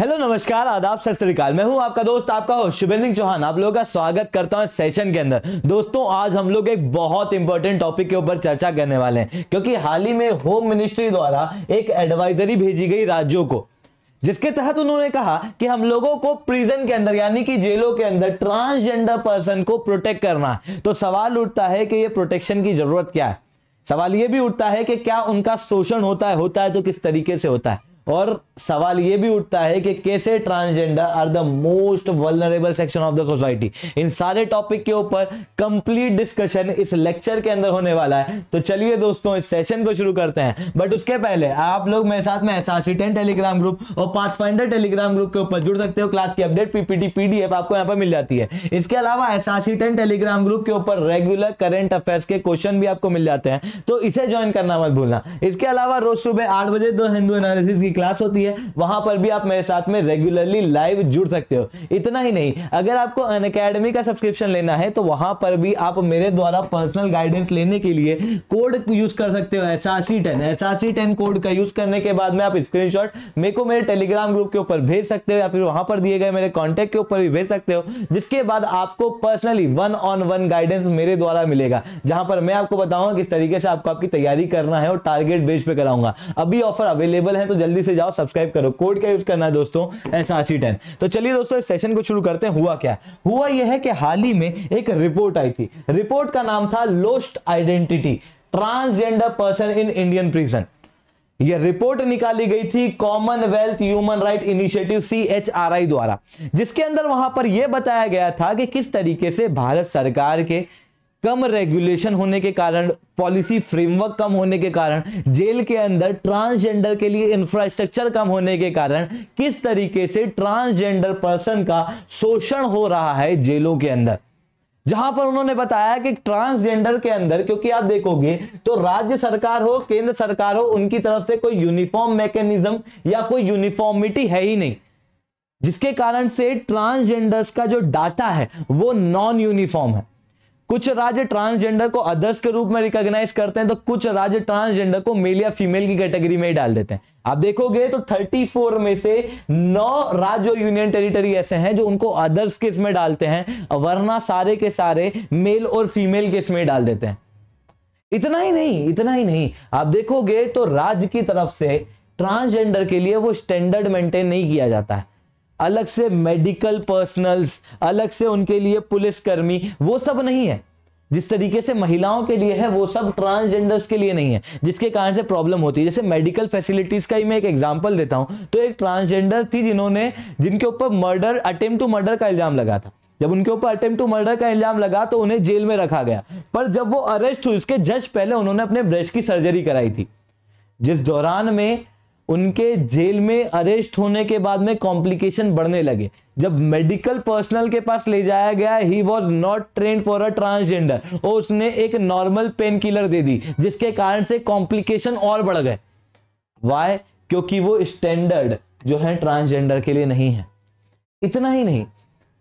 hello नमस्कार आदाब सत मैं हूं आपका दोस्त आपका हो शुभेंद्र चौहान आप लोगों का स्वागत करता हूं इस सेशन के अंदर दोस्तों आज हम लोग एक बहुत इंपॉर्टेंट टॉपिक के ऊपर चर्चा करने वाले हैं क्योंकि हाल ही में होम मिनिस्ट्री द्वारा एक एडवाइजरी भेजी गई राज्यों को जिसके तहत उन्होंने कहा कि हम लोगों को प्रिजन के अंदर यानी कि जेलों के अंदर ट्रांसजेंडर पर्सन को प्रोटेक्ट करना है तो सवाल उठता है कि ये प्रोटेक्शन की जरूरत क्या है सवाल यह भी उठता है कि क्या उनका शोषण होता है होता है तो किस तरीके से होता है और सवाल यह भी उठता है कि कैसे transgender are the most vulnerable section of the society इन सारे टॉपिक के ऊपर कंप्लीट डिस्कशन इस लेक्चर के अंदर होने वाला है तो चलिए दोस्तों इस सेशन को शुरू करते हैं बट उसके पहले आप लोग मेरे साथ में एसआरसी टेन टेलीग्राम ग्रुप और पाथफाइंडर टेलीग्राम ग्रुप के ऊपर जुड़ सकते हो क्लास की अपडेट पीपीटी पीडीएफ आपको यहाँ पर मिल जाती है इसके अलावा एसआरसी टेन टेलीग्राम ग्रुप के ऊपर रेगुलर करेंट अफेयर के क्वेश्चन भी आपको मिल जाते हैं तो इसे ज्वाइन करना मत भूलना इसके अलावा रोज सुबह आठ बजे दो हिंदू एनालिसिस की क्लास होती है वहां पर भी आप मेरे साथ में रेगुलरली लाइव जुड़ सकते हो इतना ही नहीं अगर आपको अन का सब्सक्रिप्शन लेना है तो वहां पर भी आप मेरे द्वारा पर्सनल गाइडेंस लेने के लिए कोड यूज कर सकते हो S R C ten S R C ten code का यूज करने के बाद में आप स्क्रीन शॉट मेरे को मेरे टेलीग्राम ग्रुप के ऊपर भेज सकते हो या फिर वहां पर दिए गए मेरे कॉन्टेक्ट के ऊपर भी भेज सकते हो जिसके बाद आपको personally one on one guidance मेरे द्वारा मिलेगा जहां पर मैं आपको बताऊंगा किस तरीके से आपको आपकी तैयारी करना है और टारगेट बेस पे कराऊंगा अभी ऑफर अवेलेबल है तो जल्दी से जाओ सब्सक्राइब करो कोड क्या यूज करना है दोस्तों ऐसा आशी टेन तो चलिए दोस्तों इस सेशन को शुरू करते हैं हुआ क्या हुआ यह है कि हाल ही में एक रिपोर्ट आई थी रिपोर्ट का नाम था lost identity transgender person in Indian prison यह रिपोर्ट निकाली गई थी Commonwealth Human Right Initiative CHRI द्वारा जिसके अंदर वहां पर यह बताया गया था कि किस तरीके से भारत सरकार के कम रेगुलेशन होने के कारण पॉलिसी फ्रेमवर्क कम होने के कारण जेल के अंदर ट्रांसजेंडर के लिए इंफ्रास्ट्रक्चर कम होने के कारण किस तरीके से ट्रांसजेंडर पर्सन का शोषण हो रहा है जेलों के अंदर जहां पर उन्होंने बताया कि ट्रांसजेंडर के अंदर क्योंकि आप देखोगे तो राज्य सरकार हो केंद्र सरकार हो उनकी तरफ से कोई यूनिफॉर्म मैकेनिज्म या कोई यूनिफॉर्मिटी है ही नहीं जिसके कारण से ट्रांसजेंडर्स का जो डाटा है वो नॉन यूनिफॉर्म है कुछ राज्य ट्रांसजेंडर को अदर्स के रूप में रिकॉग्नाइज करते हैं तो कुछ राज्य ट्रांसजेंडर को मेल या फीमेल की कैटेगरी में ही डाल देते हैं आप देखोगे तो 34 में से नौ राज्य और यूनियन टेरिटरी ऐसे हैं जो उनको अदर्स के इसमें डालते हैं वरना सारे के सारे मेल और फीमेल के इसमें डाल देते हैं इतना ही नहीं इतना ही नहीं आप देखोगे तो राज्य की तरफ से ट्रांसजेंडर के लिए वो स्टैंडर्ड मेंटेन नहीं किया जाता है अलग से मेडिकल पर्सनल्स अलग से उनके लिए पुलिसकर्मी वो सब नहीं है जिस तरीके से महिलाओं के लिए है वो सब ट्रांसजेंडर्स के लिए नहीं है जिसके कारण से प्रॉब्लम होती है जैसे मेडिकल फैसिलिटीज का ही मैं एक एग्जांपल देता हूं तो एक ट्रांसजेंडर थी जिन्होंने जिनके ऊपर मर्डर अटेम्प्ट टू मर्डर का इल्जाम लगा था जब उनके ऊपर अटेम्प्ट टू मर्डर का इल्जाम लगा तो उन्हें जेल में रखा गया पर जब वो अरेस्ट हुई उसके जज पहले उन्होंने अपने ब्रेस्ट की सर्जरी कराई थी जिस दौरान में उनके जेल में अरेस्ट होने के बाद में कॉम्प्लिकेशन बढ़ने लगे जब मेडिकल पर्सनल के पास ले जाया गया he was not train for a transgender और उसने एक नॉर्मल पेन किलर दे दी जिसके कारण से कॉम्प्लिकेशन और बढ़ गए वाय क्योंकि वो स्टैंडर्ड जो है ट्रांसजेंडर के लिए नहीं है इतना ही नहीं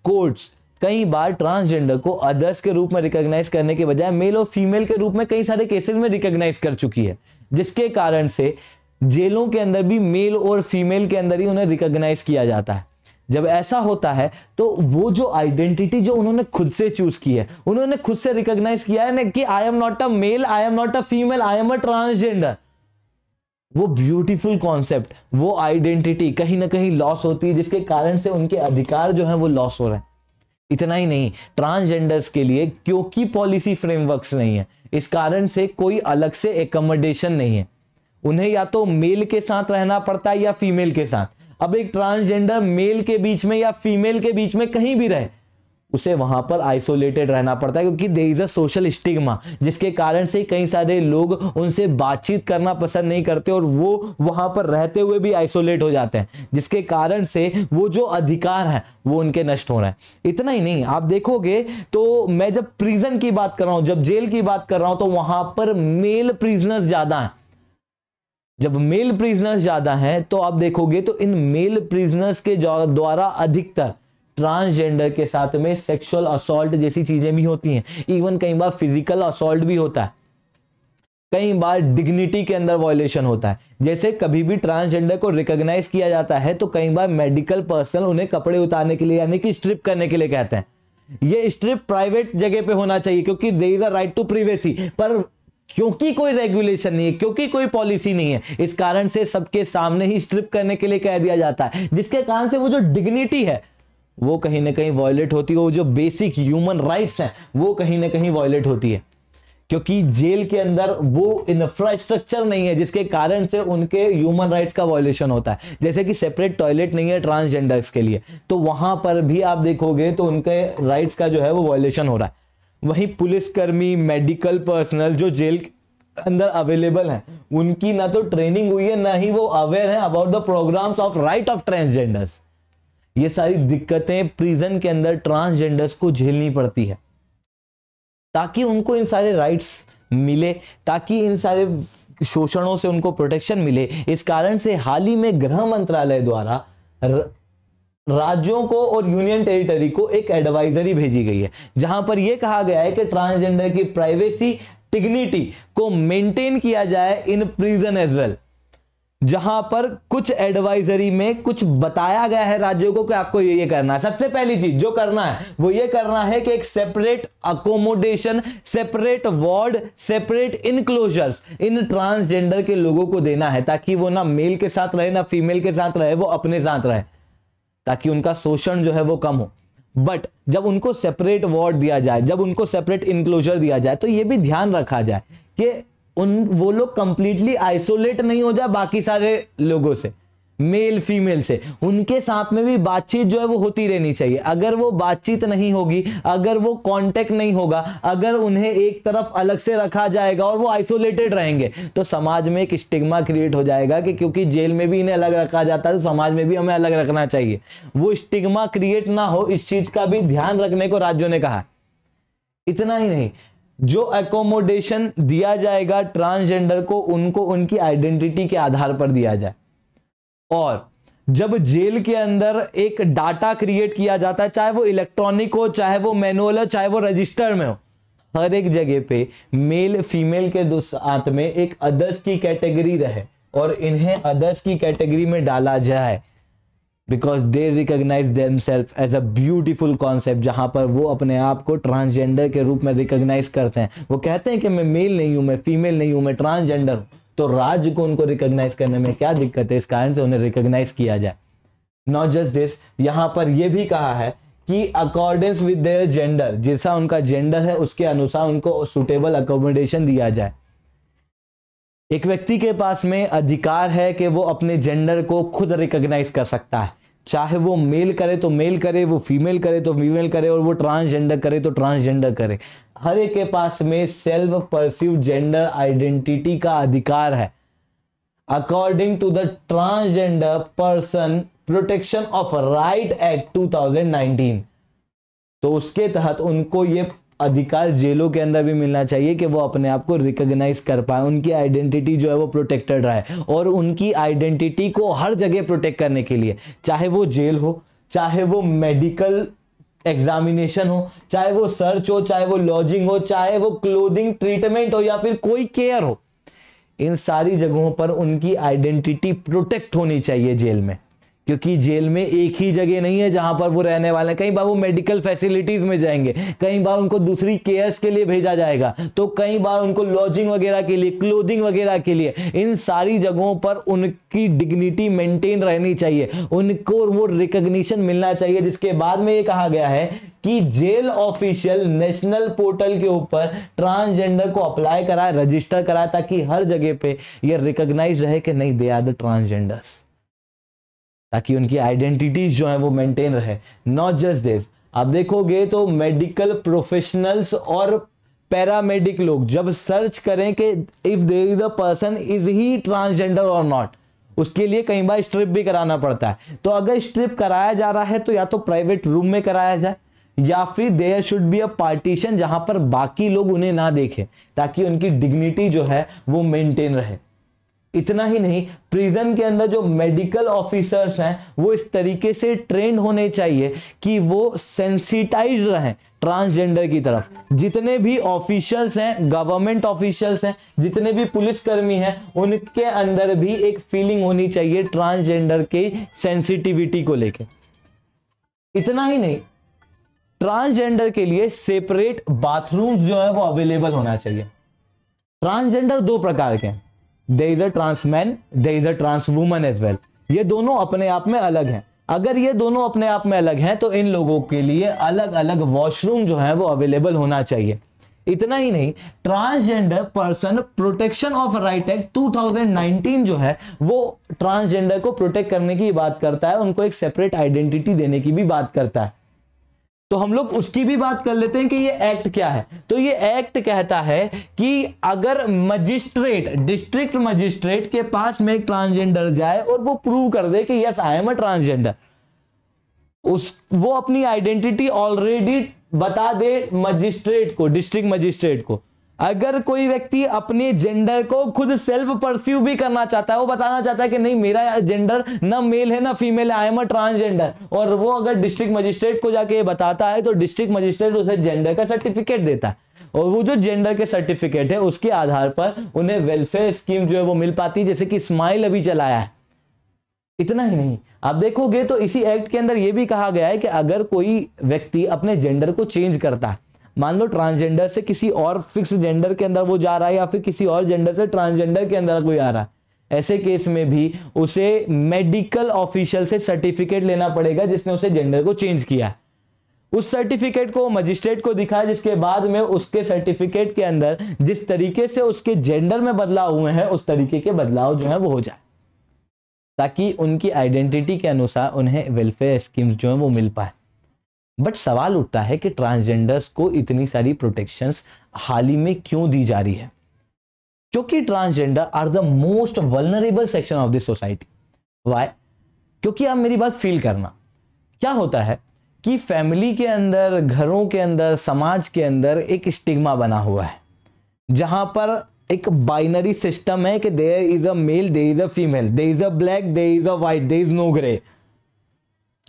कोर्ट्स कई बार ट्रांसजेंडर को अदर्स के रूप में रिकॉग्नाइज करने के बजाय मेल और फीमेल के रूप में कई सारे केसेस में रिकॉग्नाइज कर चुकी है जिसके कारण से जेलों के अंदर भी मेल और फीमेल के अंदर ही उन्हें रिकॉग्नाइज किया जाता है जब ऐसा होता है तो वो जो आइडेंटिटी जो उन्होंने खुद से चूज की है उन्होंने खुद से रिकॉग्नाइज किया है ना कि I am not a male I am not a female I am a transgender वो ब्यूटीफुल कॉन्सेप्ट वो आइडेंटिटी कहीं ना कहीं लॉस होती है जिसके कारण से उनके अधिकार जो है वो लॉस हो रहे हैं इतना ही नहीं ट्रांसजेंडर्स के लिए क्योंकि पॉलिसी फ्रेमवर्क्स नहीं है इस कारण से कोई अलग से एकोमोडेशन नहीं है उन्हें या तो मेल के साथ रहना पड़ता है या फीमेल के साथ अब एक ट्रांसजेंडर मेल के बीच में या फीमेल के बीच में कहीं भी रहे उसे वहां पर आइसोलेटेड रहना पड़ता है क्योंकि there is a social stigma जिसके कारण से कई सारे लोग उनसे बातचीत करना पसंद नहीं करते और वो वहां पर रहते हुए भी आइसोलेट हो जाते हैं जिसके कारण से वो जो अधिकार है वो उनके नष्ट हो रहे हैं इतना ही नहीं आप देखोगे तो मैं जब प्रिजन की बात कर रहा हूं जब जेल की बात कर रहा हूं तो वहां पर मेल प्रिजनर्स ज्यादा है जब मेल प्रिजनर्स ज्यादा हैं तो आप देखोगे तो इन मेल प्रिजनर्स के द्वारा अधिकतर ट्रांसजेंडर के साथ में सेक्सुअल असोल्ट जैसी चीजें भी होती हैं इवन कई बार फिजिकल असोल्ट भी होता है कई बार डिग्निटी के अंदर वॉयलेशन होता है जैसे कभी भी ट्रांसजेंडर को रिकॉग्नाइज किया जाता है तो कई बार मेडिकल पर्सन उन्हें कपड़े उतारने के लिए यानी कि स्ट्रिप करने के लिए कहते हैं ये स्ट्रिप प्राइवेट जगह पे होना चाहिए क्योंकि there is a right to privacy पर क्योंकि कोई रेगुलेशन नहीं है क्योंकि कोई पॉलिसी नहीं है इस कारण से सबके सामने ही स्ट्रिप करने के लिए कह दिया जाता है जिसके कारण से वो जो डिग्निटी है वो कहीं ना कहीं वॉयलेट होती है वो जो बेसिक ह्यूमन राइट्स हैं वो कहीं ना कहीं वॉयलेट होती है क्योंकि जेल के अंदर वो इंफ्रास्ट्रक्चर नहीं है जिसके कारण से उनके ह्यूमन राइट्स का वॉयलेशन होता है जैसे कि सेपरेट टॉयलेट नहीं है ट्रांसजेंडर्स के लिए तो वहां पर भी आप देखोगे तो उनके राइट्स का जो है वो वॉयलेशन हो रहा है वहीं पुलिसकर्मी मेडिकल पर्सनल जो जेल अंदर अवेलेबल हैं उनकी ना तो ट्रेनिंग हुई है ना ही वो अवेयर है about the programmes of right of transgenders ये सारी दिक्कतें प्रिजन के अंदर ट्रांसजेंडर्स को झेलनी पड़ती है ताकि उनको इन सारे राइट्स मिले ताकि इन सारे शोषणों से उनको प्रोटेक्शन मिले इस कारण से हाल ही में गृह मंत्रालय द्वारा राज्यों को और यूनियन टेरिटरी को एक एडवाइजरी भेजी गई है जहां पर यह कहा गया है कि ट्रांसजेंडर की प्राइवेसी टिग्निटी को मेंटेन किया जाए इन प्रिजन एज वेल जहां पर कुछ एडवाइजरी में कुछ बताया गया है राज्यों को कि आपको ये ये करना है सबसे पहली चीज जो करना है वो ये करना है कि एक separate accommodation separate ward separate enclosures इन ट्रांसजेंडर के लोगों को देना है ताकि वो ना मेल के साथ रहे ना फीमेल के साथ रहे वो अपने साथ रहे ताकि उनका शोषण जो है वो कम हो बट जब उनको सेपरेट वार्ड दिया जाए जब उनको सेपरेट इंक्लोजर दिया जाए तो ये भी ध्यान रखा जाए कि उन वो लोग कंप्लीटली आइसोलेट नहीं हो जाए बाकी सारे लोगों से मेल फीमेल से उनके साथ में भी बातचीत जो है वो होती रहनी चाहिए अगर वो बातचीत नहीं होगी अगर वो कांटेक्ट नहीं होगा अगर उन्हें एक तरफ अलग से रखा जाएगा और वो आइसोलेटेड रहेंगे तो समाज में एक स्टिग्मा क्रिएट हो जाएगा कि क्योंकि जेल में भी इन्हें अलग रखा जाता है तो समाज में भी हमें अलग रखना चाहिए वो स्टिग्मा क्रिएट ना हो इस चीज का भी ध्यान रखने को राज्यों ने कहा इतना ही नहीं जो एकोमोडेशन दिया जाएगा ट्रांसजेंडर को उनको उनकी आइडेंटिटी के आधार पर दिया जाए और जब जेल के अंदर एक डाटा क्रिएट किया जाता है चाहे वो इलेक्ट्रॉनिक हो चाहे वो मैनुअल हो चाहे वो रजिस्टर में हो हर एक जगह पे मेल फीमेल के साथ में एक अदर्स की कैटेगरी रहे और इन्हें अदर्स की कैटेगरी में डाला जाए because they recognise themselves as a beautiful concept जहां पर वो अपने आप को ट्रांसजेंडर के रूप में रिकोगनाइज करते हैं वो कहते हैं कि मैं मेल नहीं हूं मैं फीमेल नहीं हूं मैं ट्रांसजेंडर हूं तो राज्य को उनको रिकॉग्नाइज करने में क्या दिक्कत है इस कारण से उन्हें रिकॉग्नाइज किया जाए नॉट जस्ट दिस यहां पर यह भी कहा है कि अकॉर्डेंस विद देयर जेंडर जैसा उनका जेंडर है उसके अनुसार उनको सुटेबल अकोमोडेशन दिया जाए एक व्यक्ति के पास में अधिकार है कि वो अपने जेंडर को खुद रिकॉग्नाइज कर सकता है चाहे वो मेल करे तो मेल करे वो फीमेल करे तो फीमेल करे और वो ट्रांसजेंडर करे तो ट्रांसजेंडर करे हर एक के पास में सेल्फ परसिव जेंडर आइडेंटिटी का अधिकार है according to the transgender person protection of right act 2019 तो उसके तहत उनको ये अधिकार जेलों के अंदर भी मिलना चाहिए कि वो अपने आप को रिकोगनाइज कर पाए उनकी आइडेंटिटी जो है वो प्रोटेक्टेड रहे और उनकी आइडेंटिटी को हर जगह प्रोटेक्ट करने के लिए चाहे वो जेल हो चाहे वो मेडिकल एग्जामिनेशन हो चाहे वो सर्च हो चाहे वो लॉजिंग हो चाहे वो क्लोदिंग ट्रीटमेंट हो या फिर कोई केयर हो इन सारी जगहों पर उनकी आइडेंटिटी प्रोटेक्ट होनी चाहिए जेल में क्योंकि जेल में एक ही जगह नहीं है जहां पर वो रहने वाले हैं कई बार वो मेडिकल फैसिलिटीज में जाएंगे कई बार उनको दूसरी केयर्स के लिए भेजा जाएगा तो कई बार उनको लॉजिंग वगैरह के लिए क्लोथिंग वगैरह के लिए इन सारी जगहों पर उनकी डिग्निटी मेंटेन रहनी चाहिए उनको वो रिकग्निशन मिलना चाहिए जिसके बाद में ये कहा गया है कि जेल ऑफिशियल नेशनल पोर्टल के ऊपर ट्रांसजेंडर को अप्लाई कराए रजिस्टर कराए ताकि हर जगह पे ये रिकग्नाइज रहे कि नहीं दे आर द ट्रांसजेंडर्स ताकि उनकी आइडेंटिटीज जो है वो मेंटेन रहे नॉट जस्ट दिस आप देखोगे तो मेडिकल प्रोफेशनल्स और पैरामेडिक लोग जब सर्च करें कि if there is a person is he transgender और नॉट उसके लिए कई बार स्ट्रिप भी कराना पड़ता है तो अगर स्ट्रिप कराया जा रहा है तो या तो प्राइवेट रूम में कराया जाए या फिर there should be a partition जहां पर बाकी लोग उन्हें ना देखें ताकि उनकी डिग्निटी जो है वो मेंटेन रहे इतना ही नहीं प्रिजन के अंदर जो मेडिकल ऑफिसर्स हैं वो इस तरीके से ट्रेंड होने चाहिए कि वो सेंसिटाइज रहें ट्रांसजेंडर की तरफ जितने भी ऑफिशियल्स हैं गवर्नमेंट ऑफिशियल्स हैं जितने भी पुलिसकर्मी हैं उनके अंदर भी एक फीलिंग होनी चाहिए ट्रांसजेंडर की सेंसिटिविटी को लेकर इतना ही नहीं ट्रांसजेंडर के लिए सेपरेट बाथरूम्स जो है वो अवेलेबल होना चाहिए ट्रांसजेंडर दो प्रकार के हैं there is a trans man there is a trans woman as well ये दोनों अपने आप में अलग हैं अगर ये दोनों अपने आप में अलग हैं तो इन लोगों के लिए अलग अलग वॉशरूम जो है वो अवेलेबल होना चाहिए इतना ही नहीं transgender person protection of right act 2019 जो है वो ट्रांसजेंडर को प्रोटेक्ट करने की बात करता है उनको एक सेपरेट आइडेंटिटी देने की भी बात करता है तो हम लोग उसकी भी बात कर लेते हैं कि ये एक्ट क्या है तो ये एक्ट कहता है कि अगर मजिस्ट्रेट डिस्ट्रिक्ट मजिस्ट्रेट के पास में एक ट्रांसजेंडर जाए और वो प्रूव कर दे कि yes I am a transgender उस वो अपनी आइडेंटिटी ऑलरेडी बता दे मजिस्ट्रेट को डिस्ट्रिक्ट मजिस्ट्रेट को अगर कोई व्यक्ति अपने जेंडर को खुद सेल्फ परस्यू भी करना चाहता है वो बताना चाहता है कि नहीं मेरा जेंडर ना मेल है ना फीमेल है आई एम अ ट्रांसजेंडर और वो अगर डिस्ट्रिक्ट मजिस्ट्रेट को जाके बताता है तो डिस्ट्रिक्ट मजिस्ट्रेट उसे जेंडर का सर्टिफिकेट देता है और वो जो जेंडर के सर्टिफिकेट है उसके आधार पर उन्हें वेलफेयर स्कीम जो है वो मिल पाती है जैसे कि स्माइल अभी चलाया है इतना ही नहीं आप देखोगे तो इसी एक्ट के अंदर यह भी कहा गया है कि अगर कोई व्यक्ति अपने जेंडर को चेंज करता है मान लो ट्रांसजेंडर से किसी और फिक्स जेंडर के अंदर वो जा रहा है या फिर किसी और जेंडर से ट्रांसजेंडर के अंदर कोई आ रहा है ऐसे केस में भी उसे मेडिकल ऑफिशियल से सर्टिफिकेट लेना पड़ेगा जिसने उसे जेंडर को चेंज किया उस सर्टिफिकेट को मजिस्ट्रेट को दिखाया जिसके बाद में उसके सर्टिफिकेट के अंदर जिस तरीके से उसके जेंडर में बदलाव हुए हैं उस तरीके के बदलाव जो है वो हो जाए ताकि उनकी आइडेंटिटी के अनुसार उन्हें वेलफेयर स्कीम्स जो है वो मिल पाए बट सवाल उठता है कि ट्रांसजेंडर्स को इतनी सारी प्रोटेक्शंस हाल ही में क्यों दी जा रही है क्योंकि transgender are the most vulnerable section of this society why क्योंकि आप मेरी बात फील करना क्या होता है कि फैमिली के अंदर घरों के अंदर समाज के अंदर एक स्टिग्मा बना हुआ है जहां पर एक बाइनरी सिस्टम है कि there is a male there is a female there is a black there is a white there is no grey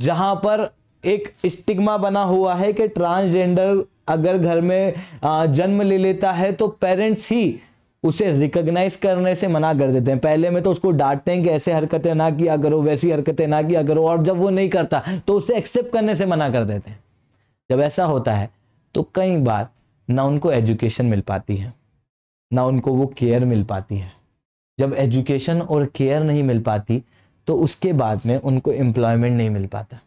जहां पर एक स्टिग्मा बना हुआ है कि ट्रांसजेंडर अगर घर में जन्म ले लेता है तो पेरेंट्स ही उसे रिकग्नाइज करने से मना कर देते हैं पहले में तो उसको डांटते हैं कि ऐसे हरकतें ना किया करो वैसी हरकतें ना किया करो और जब वो नहीं करता तो उसे एक्सेप्ट करने से मना कर देते हैं जब ऐसा होता है तो कई बार ना उनको एजुकेशन मिल पाती है ना उनको वो केयर मिल पाती है जब एजुकेशन और केयर नहीं मिल पाती तो उसके बाद में उनको एम्प्लॉयमेंट नहीं मिल पाता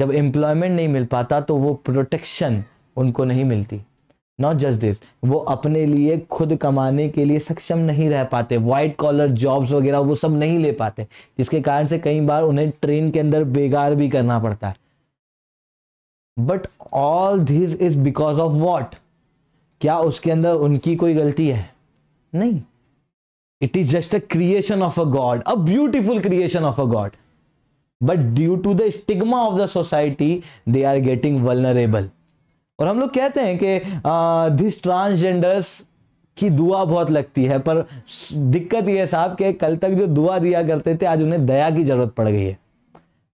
जब एम्प्लॉयमेंट नहीं मिल पाता तो वो प्रोटेक्शन उनको नहीं मिलती नॉट जस्ट दिस वो अपने लिए खुद कमाने के लिए सक्षम नहीं रह पाते वाइट कॉलर जॉब्स वगैरह वो सब नहीं ले पाते जिसके कारण से कई बार उन्हें ट्रेन के अंदर बेगार भी करना पड़ता है but all this is because of what क्या उसके अंदर उनकी कोई गलती है नहीं it is just a creation of a god a beautiful creation of a god but due to the stigma of the society they are getting vulnerable और हम लोग कहते हैं कि दिस ट्रांसजेंडर्स की दुआ बहुत लगती है पर दिक्कत यह साहब कि कल तक जो दुआ दिया करते थे आज उन्हें दया की जरूरत पड़ गई है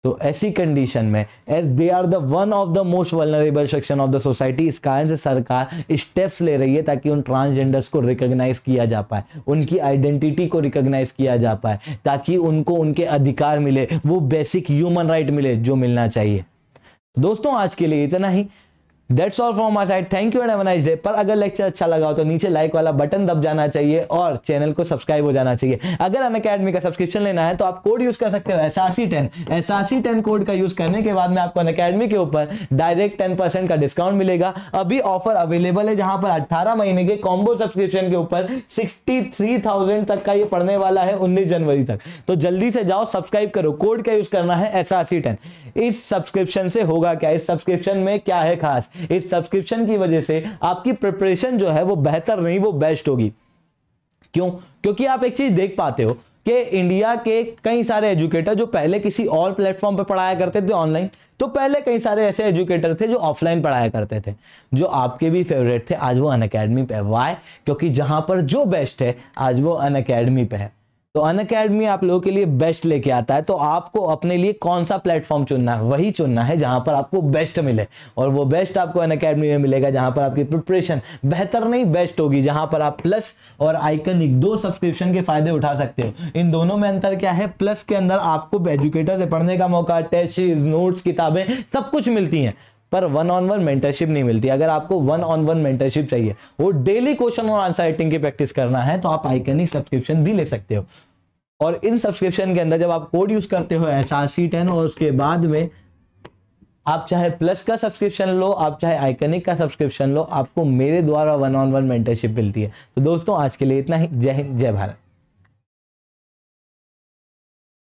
तो ऐसी कंडीशन में as they are the one of the most vulnerable section of the society इस कारण से सरकार स्टेप्स ले रही है ताकि उन ट्रांसजेंडर्स को रिकॉग्नाइज किया जा पाए उनकी आइडेंटिटी को रिकॉग्नाइज किया जा पाए ताकि उनको उनके अधिकार मिले वो बेसिक ह्यूमन राइट मिले जो मिलना चाहिए दोस्तों आज के लिए इतना ही that's all from my side thank you and nice day पर अगर लेक्चर अच्छा लगा हो तो नीचे लाइक वाला बटन दब जाना चाहिए और चैनल को सब्सक्राइब हो जाना चाहिए अगर अन अकेडमी का सब्सक्रिप्शन लेना है तो आप कोड यूज कर सकते हो S R C ten S R C ten code का यूज करने के बाद में आपको अन अकेडमी के ऊपर डायरेक्ट टेन परसेंट का डिस्काउंट मिलेगा अभी ऑफर अवेलेबल है जहां पर अट्ठारह महीने के कॉम्बो सब्सक्रिप्शन के ऊपर सिक्सटी थ्री थाउजेंड तक का ये पढ़ने वाला है उन्नीस जनवरी तक तो जल्दी से जाओ सब्सक्राइब करो कोड का यूज करना है एस आर सी टेन इस सब्सक्रिप्शन से होगा क्या इस सब्सक्रिप्शन में क्या है खास इस सब्सक्रिप्शन की वजह से आपकी प्रिपरेशन जो है वो बेहतर नहीं वो बेस्ट होगी क्यों क्योंकि आप एक चीज देख पाते हो कि इंडिया के कई सारे एजुकेटर जो पहले किसी और प्लेटफॉर्म पर पढ़ाया करते थे ऑनलाइन तो पहले कई सारे ऐसे एजुकेटर थे जो ऑफलाइन पढ़ाया करते थे जो आपके भी फेवरेट थे आज वो अन अकेडमी पे वाई क्योंकि जहां पर जो बेस्ट है आज वो अन अकेडमी पे है तो अन अकेडमी आप लोगों के लिए बेस्ट लेके आता है तो आपको अपने लिए कौन सा प्लेटफॉर्म चुनना है वही चुनना है जहां पर आपको बेस्ट मिले और वो बेस्ट आपको अन अकेडमी में मिलेगा जहां पर आपकी प्रिपरेशन बेहतर नहीं बेस्ट होगी जहां पर आप प्लस और आइकनिक दो सब्सक्रिप्शन के फायदे उठा सकते हो इन दोनों में अंतर क्या है प्लस के अंदर आपको एजुकेटर से पढ़ने का मौका टेस्ट नोट्स किताबें सब कुछ मिलती हैं पर वन ऑन वन मेंटरशिप नहीं मिलती अगर आपको वन ऑन वन मेंटरशिप चाहिए वो डेली क्वेश्चन और आंसर राइटिंग की प्रैक्टिस करना है तो आप आइकनिक सब्सक्रिप्शन भी ले सकते हो और इन सब्सक्रिप्शन के अंदर जब आप कोड यूज करते हो एस आर सी टेन और उसके बाद में आप चाहे प्लस का सब्सक्रिप्शन लो आप चाहे आइकनिक का सब्सक्रिप्शन लो आपको मेरे द्वारा वन ऑन वन मेंटरशिप मिलती है तो दोस्तों आज के लिए इतना ही जय हिंद जय भारत